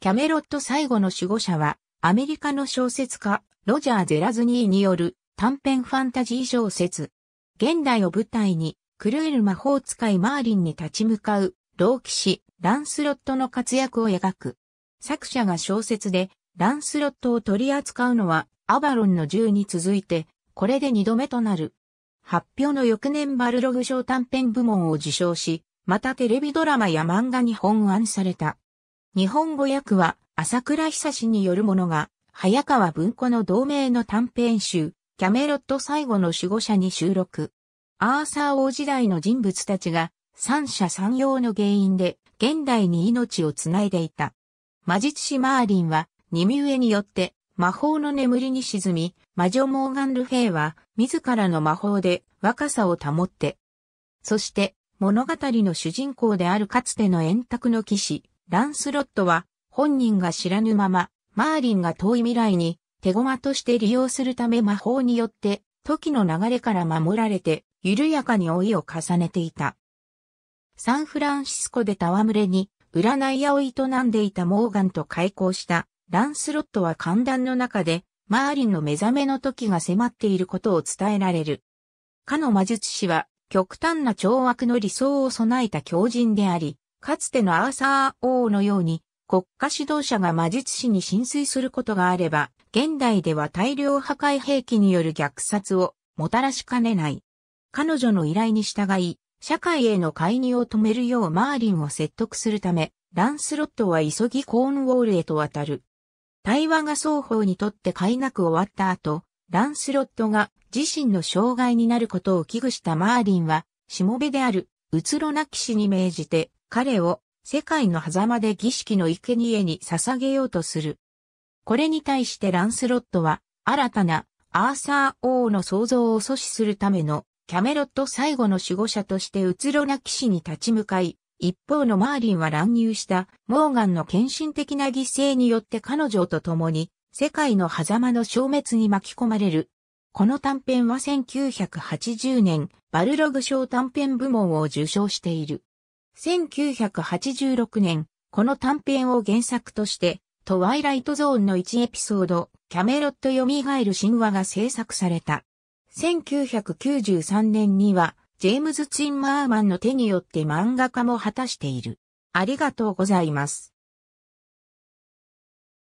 キャメロット最後の守護者は、アメリカの小説家、ロジャー・ゼラズニーによる短編ファンタジー小説。現代を舞台に、狂える魔法使いマーリンに立ち向かう、老騎士、ランスロットの活躍を描く。作者が小説で、ランスロットを取り扱うのは、アバロンの銃に続いて、これで二度目となる。発表の翌年バルログ賞短編部門を受賞し、またテレビドラマや漫画に本案された。日本語訳は朝倉久志によるものが、早川文庫の同名の短編集、キャメロット最後の守護者に収録。アーサー王時代の人物たちが三者三様の原因で現代に命をつないでいた。魔術師マーリンは耳上によって魔法の眠りに沈み、魔女モーガン・ルフェイは自らの魔法で若さを保って。そして物語の主人公であるかつての円卓の騎士、ランスロットは本人が知らぬまま、マーリンが遠い未来に手駒として利用するため魔法によって時の流れから守られて緩やかに老いを重ねていた。サンフランシスコで戯れに占い屋を営んでいたモーガンと開校したランスロットは寒暖の中でマーリンの目覚めの時が迫っていることを伝えられる。かの魔術師は極端な懲悪の理想を備えた狂人であり、かつてのアーサー王のように国家指導者が魔術師に浸水することがあれば、現代では大量破壊兵器による虐殺をもたらしかねない。彼女の依頼に従い、社会への介入を止めるようマーリンを説得するため、ランスロットは急ぎコーンウォールへと渡る。対話が双方にとって快なく終わった後、ランスロットが自身の障害になることを危惧したマーリンは、しもべである、うつろな騎士に命じて、彼を世界の狭間で儀式の生贄に捧げようとする。これに対してランスロットは新たなアーサー王の創造を阻止するためのキャメロット最後の守護者としてうつろな騎士に立ち向かい、一方のマーリンは乱入したモーガンの献身的な犠牲によって彼女と共に世界の狭間の消滅に巻き込まれる。この短編は1980年バルログ賞短編部門を受賞している。1986年、この短編を原作として、トワイライトゾーンの1エピソード、キャメロット蘇る神話が制作された。1993年には、ジェームズ・ツインマーマンの手によって漫画化も果たしている。ありがとうございます。